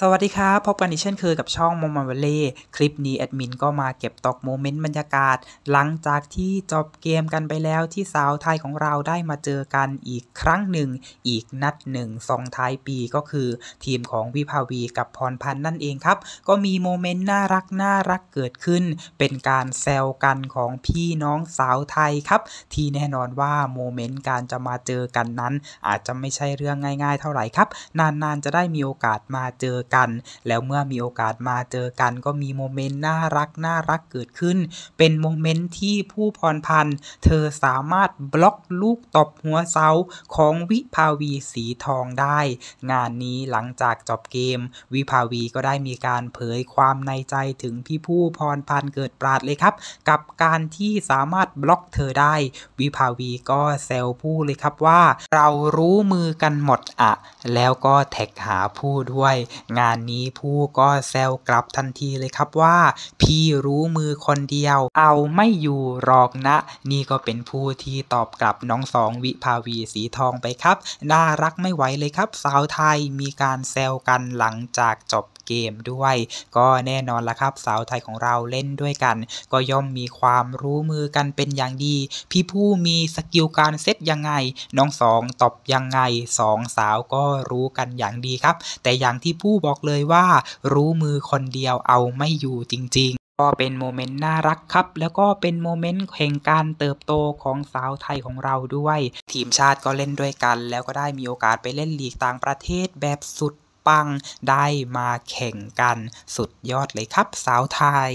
สวัสดีครับพบกันอีกเช่นเคยกับช่องมอมมาเวเล่คลิปนี้แอดมินก็มาเก็บตกโมเมนต์บรรยากาศ หลังจากที่จบเกมกันไปแล้วที่สาวไทยของเราได้มาเจอกันอีกครั้งหนึ่ง อีกนัดหนึ่งสองท้ายปีก็คือ ทีมของวิภาวีกับพรพันธ์นั่นเองครับ ก็มีโมเมนต์น่ารัก น่ารักเกิดขึ้น เป็นการแซวกันของพี่น้องสาวไทยครับที่แน่นอนว่าโมเมนต์การจะมาเจอกันนั้น อาจจะไม่ใช่เรื่องง่ายๆ เท่าไหร่ครับนานๆจะได้มีโอกาสมาเจอกันแล้วเมื่อมีโอกาสมาเจอกันก็มีโมเมนต์น่ารักน่ารักเกิดขึ้น เป็นโมเมนต์ที่ผู้พรพันเธอสามารถบล็อกลูกตบหัวเสา ของวิภาวีสีทองได้ งานนี้หลังจากจบเกม วิภาวีก็ได้มีการเผยความในใจถึงพี่ผู้พรพันเกิดปราดเลยครับ กับการที่สามารถบล็อกเธอได้ วิภาวีก็แซวผู้เลยครับว่า เรารู้มือกันหมดอะแล้วก็แท็กหาผู้ด้วยงานนี้ผู้ก็แซวกลับทันทีเลยครับว่า พี่รู้มือคนเดียว เอาไม่อยู่หรอกนะ นี่ก็เป็นผู้ที่ตอบกลับน้องสองวิภาวีสีทองไปครับ น่ารักไม่ไหวเลยครับ สาวไทยมีการแซวกันหลังจากจบเกมด้วย ก็แน่นอนละครับสาวไทยของเราเล่นด้วยกัน ก็ย่อมมีความรู้มือกันเป็นอย่างดี พี่ผู้มีสกิลการเซตยังไง น้องสองตอบยังไงสองสาวก็รู้กันอย่างดีครับแต่อย่างที่ผู้บอกเลยว่า รู้มือคนเดียวเอาไม่อยู่จริง ๆ ก็เป็นโมเมนต์น่ารักครับแล้วก็เป็นโมเมนต์แห่งการเติบโตของสาวไทยของเราด้วยทีมชาติก็เล่นด้วยกัน แล้วก็ได้มีโอกาสไปเล่นลีกต่างประเทศแบบสุดปังได้มาแข่งกัน สุดยอดเลยครับ สาวไทย